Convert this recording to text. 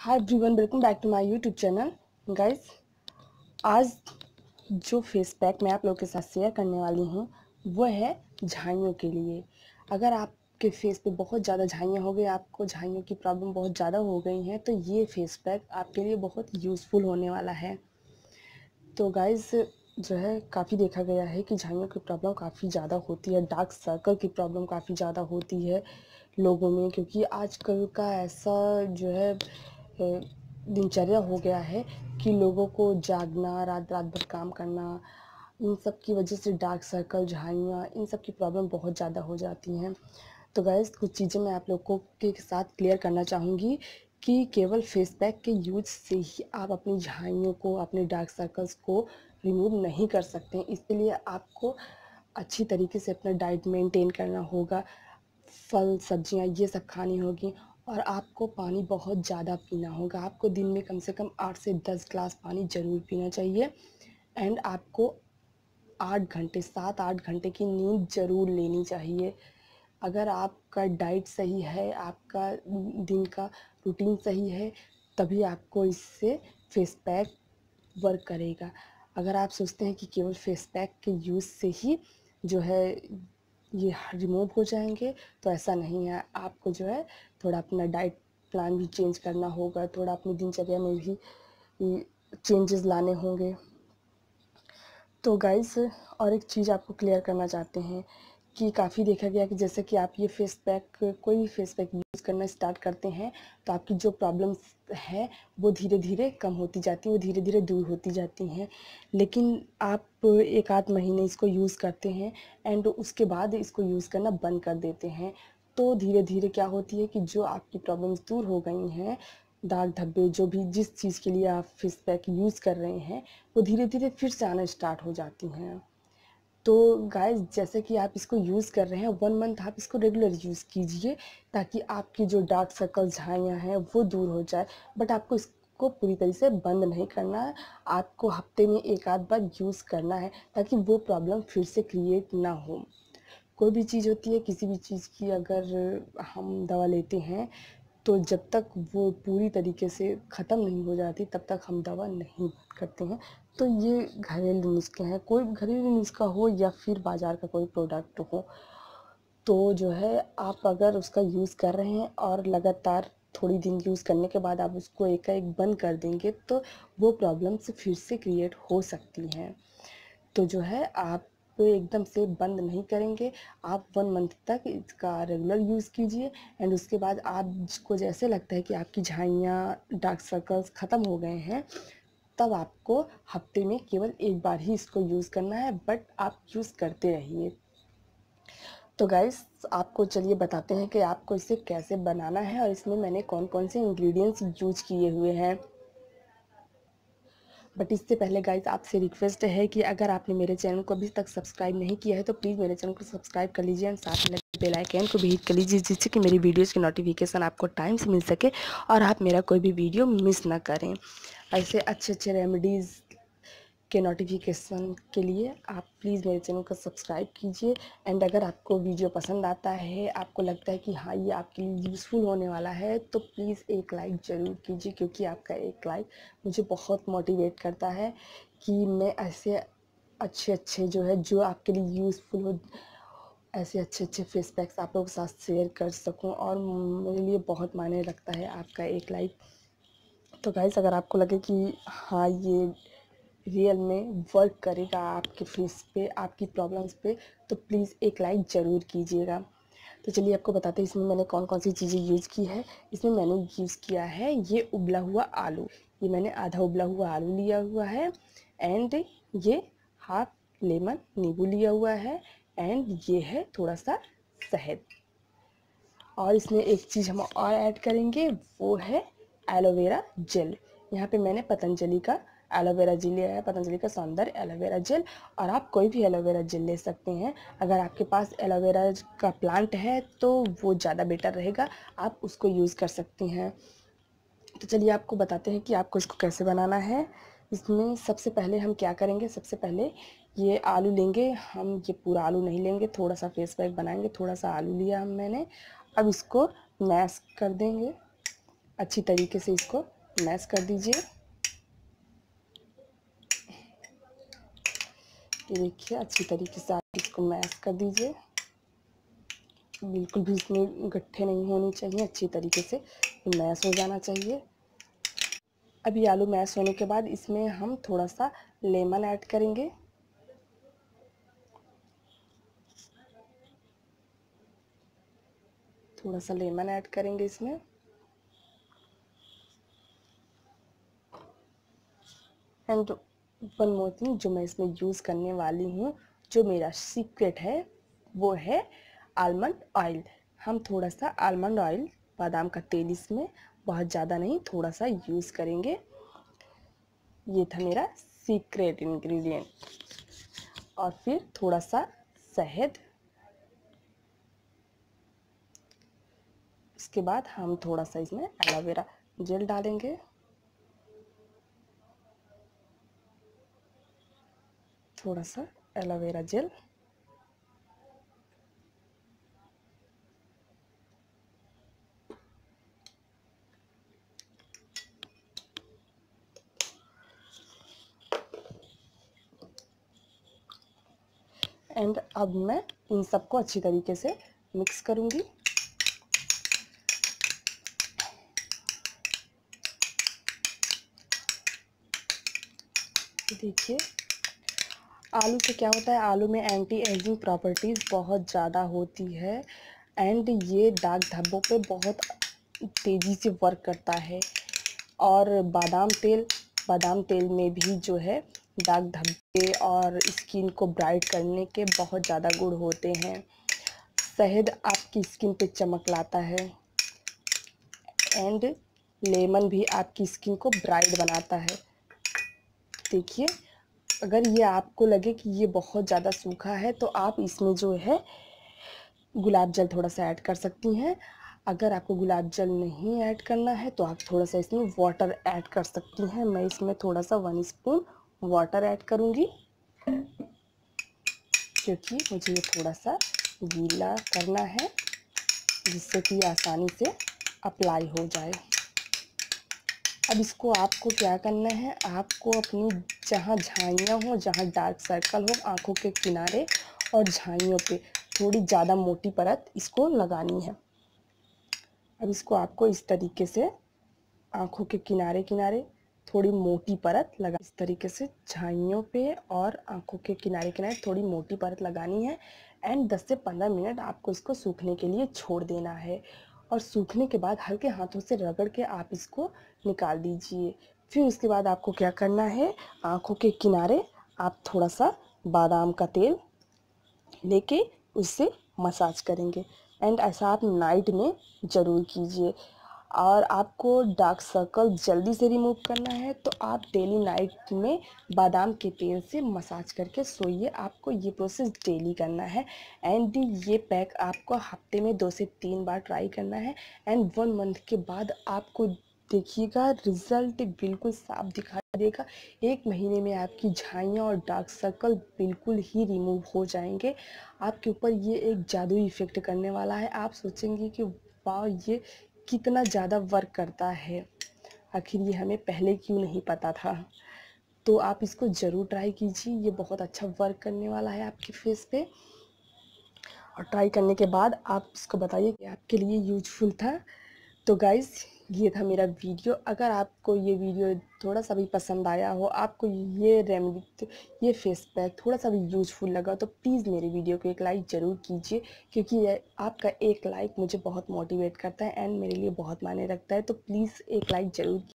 hi everyone welcome back to my YouTube channel guys आज जो face pack मैं आप लोगों के साथ शेयर करने वाली हूँ वो है झाइयों के लिए अगर आपके फेस पे बहुत ज़्यादा झाइयाँ हो गई आपको झाइयों की प्रॉब्लम बहुत ज़्यादा हो गई हैं तो ये फेस पैक आपके लिए बहुत यूज़फुल होने वाला है तो गाइज़ जो है काफ़ी देखा गया है कि झाइयों की प्रॉब्लम काफ़ी ज़्यादा होती है डार्क सर्कल की प्रॉब्लम काफ़ी ज़्यादा होती है लोगों में क्योंकि आजकल का ऐसा जो है दिनचर्या हो गया है कि लोगों को जागना रात रात भर काम करना इन सब की वजह से डार्क सर्कल झाइयाँ इन सब की प्रॉब्लम बहुत ज़्यादा हो जाती हैं तो गैस कुछ चीज़ें मैं आप लोगों के साथ क्लियर करना चाहूँगी कि केवल फेस पैक के यूज से ही आप अपनी झाइयों को अपने डार्क सर्कल्स को रिमूव नहीं कर सकते इसलिए आपको अच्छी तरीके से अपना डाइट मेंटेन करना होगा फल सब्जियां ये सब खानी होगी और आपको पानी बहुत ज़्यादा पीना होगा आपको दिन में कम से कम आठ से दस ग्लास पानी ज़रूर पीना चाहिए एंड आपको आठ घंटे सात आठ घंटे की नींद ज़रूर लेनी चाहिए अगर आपका डाइट सही है आपका दिन का रूटीन सही है तभी आपको इससे फेस पैक वर्क करेगा अगर आप सोचते हैं कि केवल फेस पैक के यूज़ से ही जो है ये रिमूव हो जाएंगे तो ऐसा नहीं है आपको जो है थोड़ा अपना डाइट प्लान भी चेंज करना होगा थोड़ा अपनी दिनचर्या में भी चेंजेस लाने होंगे तो गाइस और एक चीज़ आपको क्लियर करना चाहते हैं कि काफ़ी देखा गया कि जैसे कि आप ये फेस पैक कोई भी फेस पैक यूज़ करना स्टार्ट करते हैं तो आपकी जो प्रॉब्लम्स है वो धीरे धीरे कम होती जाती है वो धीरे धीरे दूर होती जाती हैं लेकिन आप एक आध महीने इसको यूज़ करते हैं एंड उसके बाद इसको यूज़ करना बंद कर देते हैं तो धीरे धीरे क्या होती है कि जो आपकी प्रॉब्लम्स दूर हो गई हैं दाग धब्बे जो भी जिस चीज़ के लिए आप फेस पैक यूज़ कर रहे हैं वो धीरे धीरे फिर से आना स्टार्ट हो जाती हैं तो गाइस जैसे कि आप इसको यूज़ कर रहे हैं वन मंथ आप इसको रेगुलर यूज़ कीजिए ताकि आपकी जो डार्क सर्कल झाइयाँ हैं वो दूर हो जाए बट आपको इसको पूरी तरह से बंद नहीं करना है आपको हफ्ते में एक आध बार यूज़ करना है ताकि वो प्रॉब्लम फिर से क्रिएट ना हो कोई भी चीज़ होती है किसी भी चीज़ की अगर हम दवा लेते हैं तो जब तक वो पूरी तरीके से ख़त्म नहीं हो जाती तब तक हम दवा नहीं करते हैं तो ये घरेलू नुस्खे हैं कोई घरेलू नुस्खा हो या फिर बाज़ार का कोई प्रोडक्ट हो तो जो है आप अगर उसका यूज़ कर रहे हैं और लगातार थोड़ी दिन यूज़ करने के बाद आप उसको एक एक बंद कर देंगे तो वो प्रॉब्लम्स फिर से क्रिएट हो सकती हैं तो जो है आप तो एकदम से बंद नहीं करेंगे आप वन मंथ तक इसका रेगुलर यूज़ कीजिए एंड उसके बाद आपको जैसे लगता है कि आपकी झाइयाँ डार्क सर्कल्स ख़त्म हो गए हैं तब आपको हफ्ते में केवल एक बार ही इसको यूज़ करना है बट आप यूज़ करते रहिए तो गाइस आपको चलिए बताते हैं कि आपको इसे कैसे बनाना है और इसमें मैंने कौन कौन से इंग्रेडिएंट्स यूज किए हुए हैं बट इससे पहले गाइज आपसे रिक्वेस्ट है कि अगर आपने मेरे चैनल को अभी तक सब्सक्राइब नहीं किया है तो प्लीज़ मेरे चैनल को सब्सक्राइब कर लीजिए एंड साथ में बेल आइकन को भी हिट कर लीजिए जिससे कि मेरी वीडियोस की नोटिफिकेशन आपको टाइम से मिल सके और आप मेरा कोई भी वीडियो मिस ना करें ऐसे अच्छे अच्छे रेमेडीज़ के नोटिफिकेशन के लिए आप प्लीज़ मेरे चैनल को सब्सक्राइब कीजिए एंड अगर आपको वीडियो पसंद आता है आपको लगता है कि हाँ ये आपके लिए यूज़फुल होने वाला है तो प्लीज़ एक लाइक ज़रूर कीजिए क्योंकि आपका एक लाइक मुझे बहुत मोटिवेट करता है कि मैं ऐसे अच्छे अच्छे जो है जो आपके लिए यूज़फुल हो ऐसे अच्छे अच्छे फेस पैक्स आप लोगों के साथ शेयर कर सकूँ और मेरे लिए बहुत मायने रखता है आपका एक लाइक तो गाइस अगर आपको लगे कि हाँ ये रियल में वर्क करेगा आपके फेस पे आपकी प्रॉब्लम्स पे तो प्लीज़ एक लाइक ज़रूर कीजिएगा तो चलिए आपको बताते हैं इसमें मैंने कौन कौन सी चीज़ें यूज़ की है इसमें मैंने यूज़ किया है ये उबला हुआ आलू ये मैंने आधा उबला हुआ आलू लिया हुआ है एंड ये हाफ लेमन नींबू लिया हुआ है एंड ये है थोड़ा सा शहद और इसमें एक चीज़ हम और ऐड करेंगे वो है एलोवेरा जेल यहाँ पे मैंने पतंजलि का एलोवेरा जेल लिया है पतंजलि का सौंदर्य एलोवेरा जेल और आप कोई भी एलोवेरा जेल ले सकते हैं अगर आपके पास एलोवेरा का प्लांट है तो वो ज़्यादा बेटर रहेगा आप उसको यूज़ कर सकती हैं तो चलिए आपको बताते हैं कि आपको इसको कैसे बनाना है इसमें सबसे पहले हम क्या करेंगे सबसे पहले ये आलू लेंगे हम ये पूरा आलू नहीं लेंगे थोड़ा सा फेस पैक बनाएंगे थोड़ा सा आलू लिया हम मैंने अब इसको मैश कर देंगे अच्छी तरीके से इसको मैश कर दीजिए ये देखिए अच्छी तरीके से आप इसको मैश कर दीजिए बिल्कुल भी इसमें गट्ठे नहीं होने चाहिए अच्छी तरीके से मैश हो जाना चाहिए अभी आलू मैश होने के बाद इसमें हम थोड़ा सा लेमन ऐड करेंगे थोड़ा सा लेमन ऐड करेंगे इसमें एंड वन मोर थिंग जो मैं इसमें यूज़ करने वाली हूँ जो मेरा सीक्रेट है वो है आलमंड ऑयल हम थोड़ा सा आलमंड ऑयल बादाम का तेल इसमें बहुत ज़्यादा नहीं थोड़ा सा यूज़ करेंगे ये था मेरा सीक्रेट इंग्रेडिएंट और फिर थोड़ा सा शहद इसके बाद हम थोड़ा सा इसमें एलोवेरा जेल डालेंगे थोड़ा सा एलोवेरा जेल एंड अब मैं इन सबको अच्छी तरीके से मिक्स करूंगी देखिए आलू से क्या होता है आलू में एंटी एजिंग प्रॉपर्टीज़ बहुत ज़्यादा होती है एंड ये दाग धब्बों पे बहुत तेज़ी से वर्क करता है और बादाम तेल बादाम तेल में भी जो है दाग धब्बे और स्किन को ब्राइट करने के बहुत ज़्यादा गुण होते हैं शहद आपकी स्किन पे चमक लाता है एंड लेमन भी आपकी स्किन को ब्राइट बनाता है देखिए अगर ये आपको लगे कि ये बहुत ज़्यादा सूखा है तो आप इसमें जो है गुलाब जल थोड़ा सा ऐड कर सकती हैं अगर आपको गुलाब जल नहीं ऐड करना है तो आप थोड़ा सा इसमें वाटर ऐड कर सकती हैं मैं इसमें थोड़ा सा वन स्पून वाटर ऐड करूँगी क्योंकि मुझे ये थोड़ा सा गीला करना है जिससे कि आसानी से अप्लाई हो जाए अब इसको आपको क्या करना है आपको अपनी जहाँ झाइयाँ हो जहाँ डार्क सर्कल हो आँखों के किनारे और झाइयों पे थोड़ी ज़्यादा मोटी परत इसको लगानी है अब इसको आपको इस तरीके से आँखों के किनारे किनारे थोड़ी मोटी परत लगा इस तरीके से झाइयों पे और आँखों के किनारे किनारे थोड़ी मोटी परत लगानी है एंड 10 से 15 मिनट आपको इसको सूखने के लिए छोड़ देना है और सूखने के बाद हल्के हाथों से रगड़ के आप इसको निकाल दीजिए फिर उसके बाद आपको क्या करना है आँखों के किनारे आप थोड़ा सा बादाम का तेल लेके उससे मसाज करेंगे एंड ऐसा आप नाइट में ज़रूर कीजिए और आपको डार्क सर्कल जल्दी से रिमूव करना है तो आप डेली नाइट में बादाम के तेल से मसाज करके सोइए आपको ये प्रोसेस डेली करना है एंड ये पैक आपको हफ्ते में दो से तीन बार ट्राई करना है एंड वन मंथ के बाद आपको देखिएगा रिजल्ट बिल्कुल साफ दिखाई देगा एक महीने में आपकी झाइयाँ और डार्क सर्कल बिल्कुल ही रिमूव हो जाएंगे आपके ऊपर ये एक जादू इफेक्ट करने वाला है आप सोचेंगे कि वाह ये कितना ज़्यादा वर्क करता है आखिर ये हमें पहले क्यों नहीं पता था तो आप इसको ज़रूर ट्राई कीजिए ये बहुत अच्छा वर्क करने वाला है आपके फेस पे और ट्राई करने के बाद आप इसको बताइए कि आपके लिए यूजफुल था तो गाइज़ ये था मेरा वीडियो अगर आपको ये वीडियो थोड़ा सा भी पसंद आया हो आपको ये रेमेडी तो ये फेस पैक थोड़ा सा भी यूज़फुल लगा तो प्लीज़ मेरे वीडियो को एक लाइक ज़रूर कीजिए क्योंकि ये आपका एक लाइक मुझे बहुत मोटिवेट करता है एंड मेरे लिए बहुत मायने रखता है तो प्लीज़ एक लाइक ज़रूर